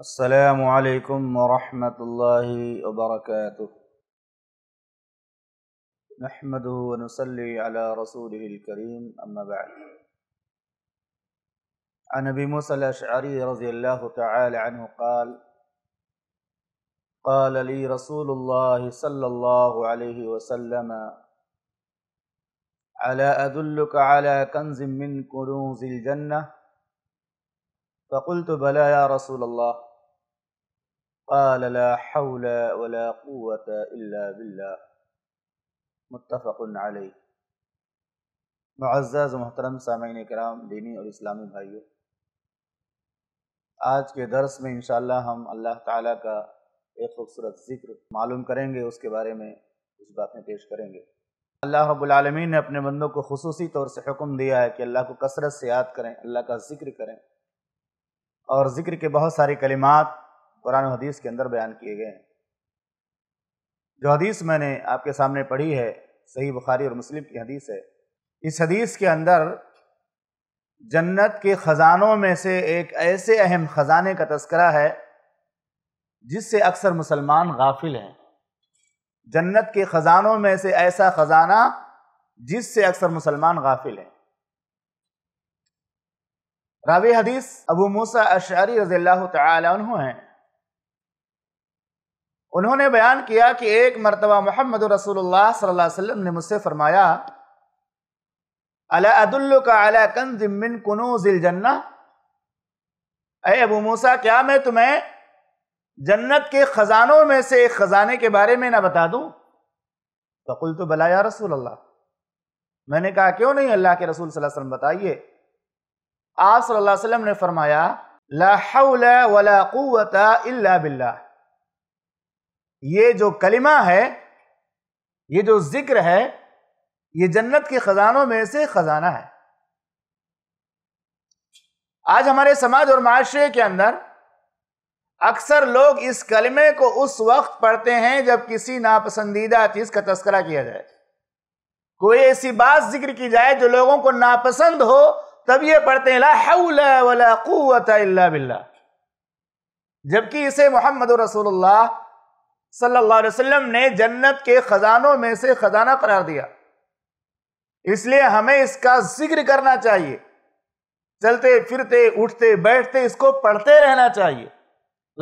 السلام عليكم ورحمة الله وبركاته نحمده ونصلي على رسوله الكريم أما بعد عن أبي موسى الأشعري رضي الله تعالى عنه قال قال لي رسول الله صلى الله عليه وسلم على أدلك على كنز من كنوز الجنة فقلت بلى يا رسول الله قال لا حول ولا قوة متفق و محترم سامعین کرام دینی اور اسلامی بھائیوں آج کے درس میں انشاءاللہ ہم اللہ تعالیٰ کا ایک خوبصورت ذکر معلوم کریں گے اس کے بارے میں کچھ باتیں پیش کریں گے اللہ رب العالمین نے اپنے بندوں کو خصوصی طور سے حکم دیا ہے کہ اللہ کو کثرت سے یاد کریں اللہ کا ذکر کریں اور ذکر کے بہت سارے کلمات قرآن و حدیث کے اندر بیان کیے گئے ہیں جو حدیث میں نے آپ کے سامنے پڑھی ہے صحیح بخاری اور مسلم کی حدیث ہے اس حدیث کے اندر جنت کے خزانوں میں سے ایک ایسے اہم خزانے کا تذکرہ ہے جس سے اکثر مسلمان غافل ہیں جنت کے خزانوں میں سے ایسا خزانہ جس سے اکثر مسلمان غافل ہیں راوی حدیث ابو موسیٰ اشعری رضی اللہ تعالی عنہ ہیں انہوں نے بیان کیا کہ ایک مرتبہ محمد رسول اللہ صلی اللہ علیہ وسلم نے مجھ سے فرمایا اے ابو موسا کیا میں تمہیں جنت کے خزانوں میں سے ایک خزانے کے بارے میں نہ بتا دوں تو بلا یا رسول اللہ میں نے کہا کیوں نہیں اللہ کے رسول صلی اللہ علیہ وسلم بتائیے آپ صلی اللہ علیہ وسلم نے فرمایا لا حول ولا قوت الا یہ جو کلمہ ہے یہ جو ذکر ہے یہ جنت کے خزانوں میں سے خزانہ ہے آج ہمارے سماج اور معاشرے کے اندر اکثر لوگ اس کلمے کو اس وقت پڑھتے ہیں جب کسی ناپسندیدہ چیز کا تذکرہ کیا جائے کوئی ایسی بات ذکر کی جائے جو لوگوں کو ناپسند ہو تب یہ پڑھتے ہیں لا حول ولا قوت الا باللہ جبکہ اسے محمد رسول اللہ صلی اللہ علیہ وسلم نے جنت کے خزانوں میں سے خزانہ قرار دیا اس لیے ہمیں اس کا ذکر کرنا چاہیے چلتے پھرتے اٹھتے بیٹھتے اس کو پڑھتے رہنا چاہیے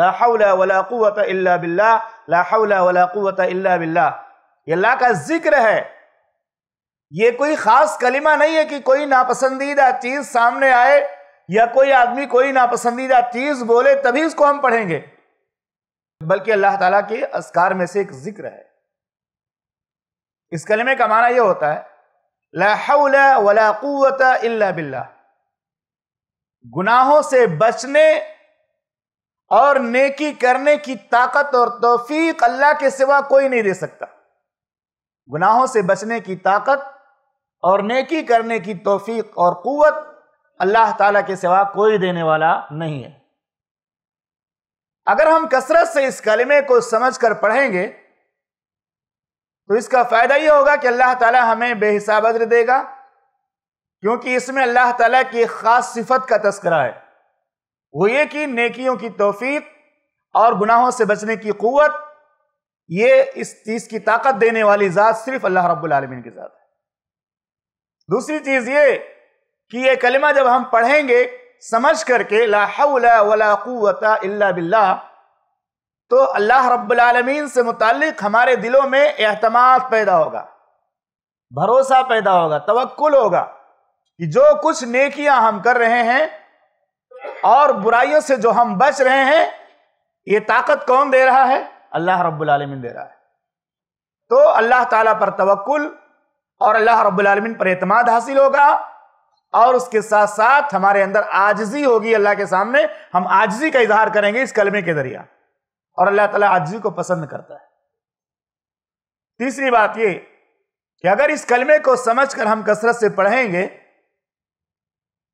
لا لا حول حول ولا الا باللہ ولا قوت الا باللہ یہ اللہ کا ذکر ہے یہ کوئی خاص کلمہ نہیں ہے کہ کوئی ناپسندیدہ چیز سامنے آئے یا کوئی آدمی کوئی ناپسندیدہ چیز بولے تبھی اس کو ہم پڑھیں گے بلکہ اللہ تعالیٰ کے اذکار میں سے ایک ذکر ہے اس کلمے کا معنی یہ ہوتا ہے لا حول ولا قوت الا باللہ گناہوں سے بچنے اور نیکی کرنے کی طاقت اور توفیق اللہ کے سوا کوئی نہیں دے سکتا گناہوں سے بچنے کی طاقت اور نیکی کرنے کی توفیق اور قوت اللہ تعالیٰ کے سوا کوئی دینے والا نہیں ہے اگر ہم کثرت سے اس کلمے کو سمجھ کر پڑھیں گے تو اس کا فائدہ یہ ہوگا کہ اللہ تعالیٰ ہمیں بے حساب دے گا کیونکہ اس میں اللہ تعالیٰ کی خاص صفت کا تذکرہ ہے وہ یہ کہ نیکیوں کی توفیق اور گناہوں سے بچنے کی قوت یہ اس چیز کی طاقت دینے والی ذات صرف اللہ رب العالمین کے ذات ہے دوسری چیز یہ کہ یہ کلمہ جب ہم پڑھیں گے سمجھ کر کے لا حول ولا قوت الا باللہ تو اللہ رب العالمین سے متعلق ہمارے دلوں میں اعتماد پیدا ہوگا بھروسہ پیدا ہوگا توکل ہوگا کہ جو کچھ نیکیاں ہم کر رہے ہیں اور برائیوں سے جو ہم بچ رہے ہیں یہ طاقت کون دے رہا ہے اللہ رب العالمین دے رہا ہے تو اللہ تعالیٰ پر توقل اور اللہ رب العالمین پر اعتماد حاصل ہوگا اور اس کے ساتھ ساتھ ہمارے اندر آجزی ہوگی اللہ کے سامنے ہم آجزی کا اظہار کریں گے اس کلمے کے ذریعہ اور اللہ تعالیٰ آجزی کو پسند کرتا ہے تیسری بات یہ کہ اگر اس کلمے کو سمجھ کر ہم کثرت سے پڑھیں گے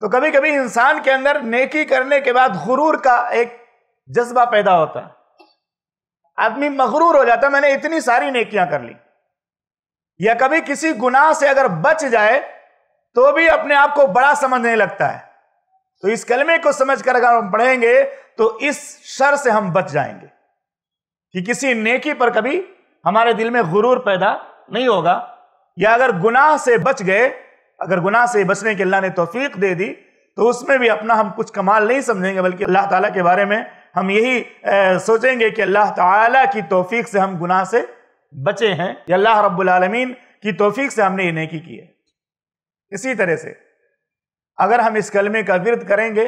تو کبھی کبھی انسان کے اندر نیکی کرنے کے بعد غرور کا ایک جذبہ پیدا ہوتا ہے آدمی مغرور ہو جاتا ہے میں نے اتنی ساری نیکیاں کر لی یا کبھی کسی گناہ سے اگر بچ جائے تو بھی اپنے آپ کو بڑا سمجھنے لگتا ہے تو اس کلمے کو سمجھ کر اگر ہم پڑھیں گے تو اس شر سے ہم بچ جائیں گے کہ کسی نیکی پر کبھی ہمارے دل میں غرور پیدا نہیں ہوگا یا اگر گناہ سے بچ گئے اگر گناہ سے بچنے کے اللہ نے توفیق دے دی تو اس میں بھی اپنا ہم کچھ کمال نہیں سمجھیں گے بلکہ اللہ تعالیٰ کے بارے میں ہم یہی سوچیں گے کہ اللہ تعالیٰ کی توفیق سے ہم گناہ سے بچے ہیں یا اللہ رب العالمین کی توفیق سے ہم نے یہ نیکی کی ہے اسی طرح سے اگر ہم اس کلمے کا ورد کریں گے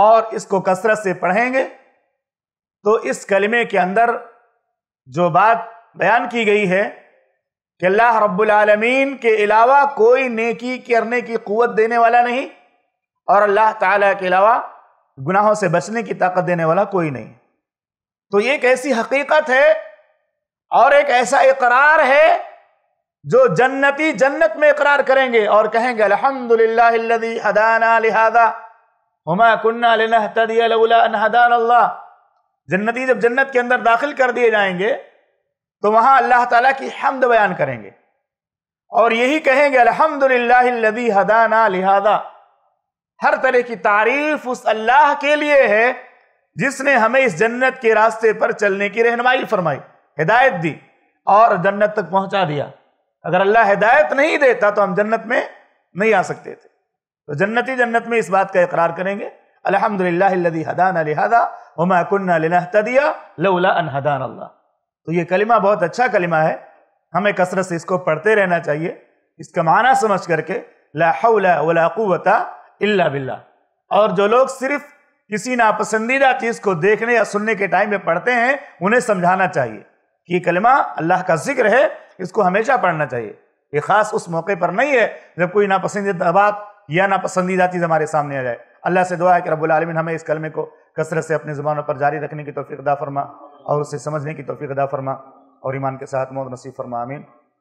اور اس کو کثرت سے پڑھیں گے تو اس کلمے کے اندر جو بات بیان کی گئی ہے کہ اللہ رب العالمین کے علاوہ کوئی نیکی کرنے کی قوت دینے والا نہیں اور اللہ تعالیٰ کے علاوہ گناہوں سے بچنے کی طاقت دینے والا کوئی نہیں تو یہ ایک ایسی حقیقت ہے اور ایک ایسا اقرار ہے جو جنتی جنت میں اقرار کریں گے اور کہیں گے الحمد للہ اللہ جنتی جب جنت کے اندر داخل کر دیے جائیں گے تو وہاں اللہ تعالیٰ کی حمد بیان کریں گے اور یہی کہیں گے الحمد للہ حدانہ لہذا ہر طرح کی تعریف اس اللہ کے لیے ہے جس نے ہمیں اس جنت کے راستے پر چلنے کی رہنمائی فرمائی ہدایت دی اور جنت تک پہنچا دیا اگر اللہ ہدایت نہیں دیتا تو ہم جنت میں نہیں آ سکتے تھے تو جنتی جنت میں اس بات کا اقرار کریں گے الحمد للہ حدان الحدا لولا ان حدان اللہ تو یہ کلمہ بہت اچھا کلمہ ہے ہمیں کثرت سے اس کو پڑھتے رہنا چاہیے اس کا معنی سمجھ کر کے لا حول ولا قوت الا باللہ اور جو لوگ صرف کسی ناپسندیدہ چیز کو دیکھنے یا سننے کے ٹائم میں پڑھتے ہیں انہیں سمجھانا چاہیے کہ کلمہ اللہ کا ذکر ہے اس کو ہمیشہ پڑھنا چاہیے یہ خاص اس موقع پر نہیں ہے جب کوئی ناپسندیدہ بات یا ناپسندیدہ چیز ہمارے سامنے آ جائے اللہ سے دعا ہے کہ رب العالمین ہمیں اس کلمے کو کثرت سے اپنے زبانوں پر جاری رکھنے کی توفیق ادا فرما اور اسے سمجھنے کی توفیق ادا فرما اور ایمان کے ساتھ موت نصیب فرما امین